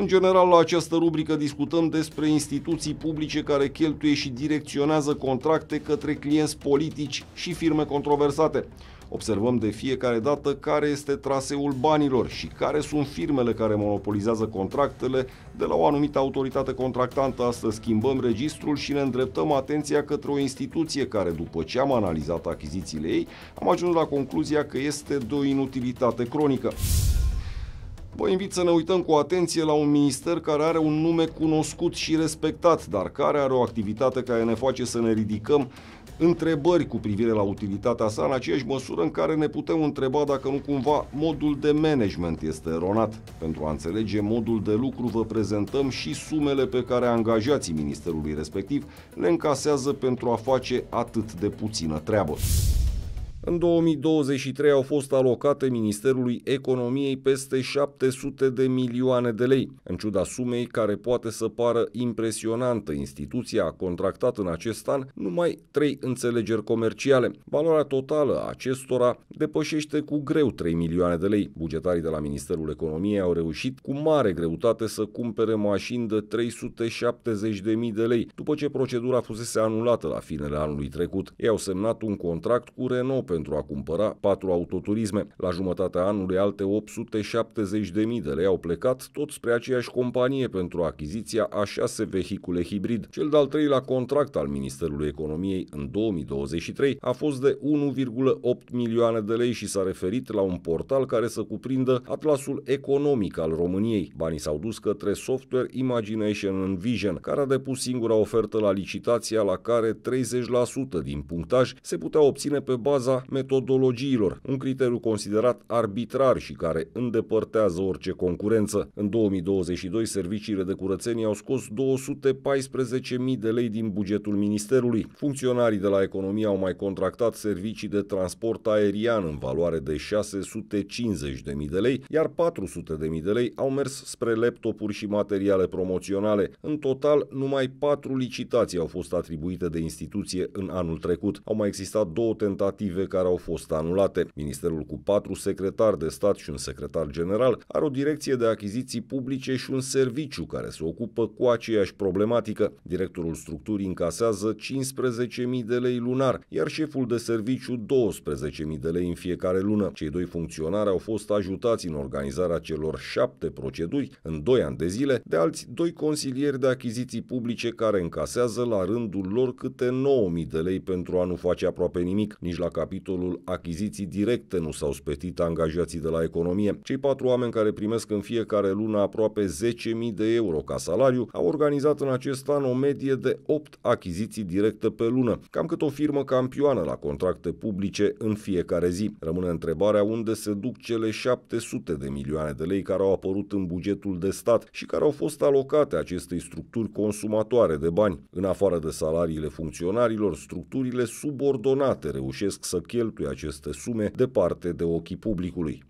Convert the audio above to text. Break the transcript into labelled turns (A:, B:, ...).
A: În general, la această rubrică discutăm despre instituții publice care cheltuie și direcționează contracte către clienți politici și firme controversate. Observăm de fiecare dată care este traseul banilor și care sunt firmele care monopolizează contractele de la o anumită autoritate contractantă. Astăzi schimbăm registrul și ne îndreptăm atenția către o instituție care, după ce am analizat achizițiile ei, am ajuns la concluzia că este de o inutilitate cronică vă invit să ne uităm cu atenție la un minister care are un nume cunoscut și respectat, dar care are o activitate care ne face să ne ridicăm întrebări cu privire la utilitatea sa în aceeași măsură în care ne putem întreba dacă nu cumva modul de management este eronat. Pentru a înțelege modul de lucru vă prezentăm și sumele pe care angajații ministerului respectiv le încasează pentru a face atât de puțină treabă. În 2023 au fost alocate Ministerului Economiei peste 700 de milioane de lei. În ciuda sumei care poate să pară impresionantă, instituția a contractat în acest an numai trei înțelegeri comerciale. Valoarea totală a acestora depășește cu greu 3 milioane de lei. Bugetarii de la Ministerul Economiei au reușit cu mare greutate să cumpere mașini de 370.000 de lei, după ce procedura fusese anulată la finele anului trecut. Ei au semnat un contract cu Renault pentru a cumpăra patru autoturisme. La jumătatea anului alte 870.000 de lei au plecat tot spre aceeași companie pentru achiziția a șase vehicule hibrid. Cel de-al treilea contract al Ministerului Economiei în 2023 a fost de 1,8 milioane de lei și s-a referit la un portal care să cuprindă atlasul economic al României. Banii s-au dus către Software Imagination and Vision, care a depus singura ofertă la licitația la care 30% din punctaj se putea obține pe baza metodologiilor, un criteriu considerat arbitrar și care îndepărtează orice concurență. În 2022, serviciile de curățenie au scos 214.000 de lei din bugetul ministerului. Funcționarii de la economie au mai contractat servicii de transport aerian în valoare de 650.000 de lei, iar 400.000 de lei au mers spre laptopuri și materiale promoționale. În total, numai patru licitații au fost atribuite de instituție în anul trecut. Au mai existat două tentative care au fost anulate. Ministerul cu patru secretari de stat și un secretar general are o direcție de achiziții publice și un serviciu care se ocupă cu aceeași problematică. Directorul structurii încasează 15.000 de lei lunar, iar șeful de serviciu 12.000 de lei în fiecare lună. Cei doi funcționari au fost ajutați în organizarea celor șapte proceduri în doi ani de zile de alți doi consilieri de achiziții publice care încasează la rândul lor câte 9.000 de lei pentru a nu face aproape nimic, nici la capitolul capitolul achiziții directe nu s-au spetit angajații de la economie. Cei patru oameni care primesc în fiecare lună aproape 10.000 de euro ca salariu au organizat în acest an o medie de 8 achiziții directe pe lună, cam cât o firmă campioană la contracte publice în fiecare zi. Rămâne întrebarea unde se duc cele 700 de milioane de lei care au apărut în bugetul de stat și care au fost alocate acestei structuri consumatoare de bani. În afară de salariile funcționarilor, structurile subordonate reușesc să cheltuie aceste sume departe de ochii publicului.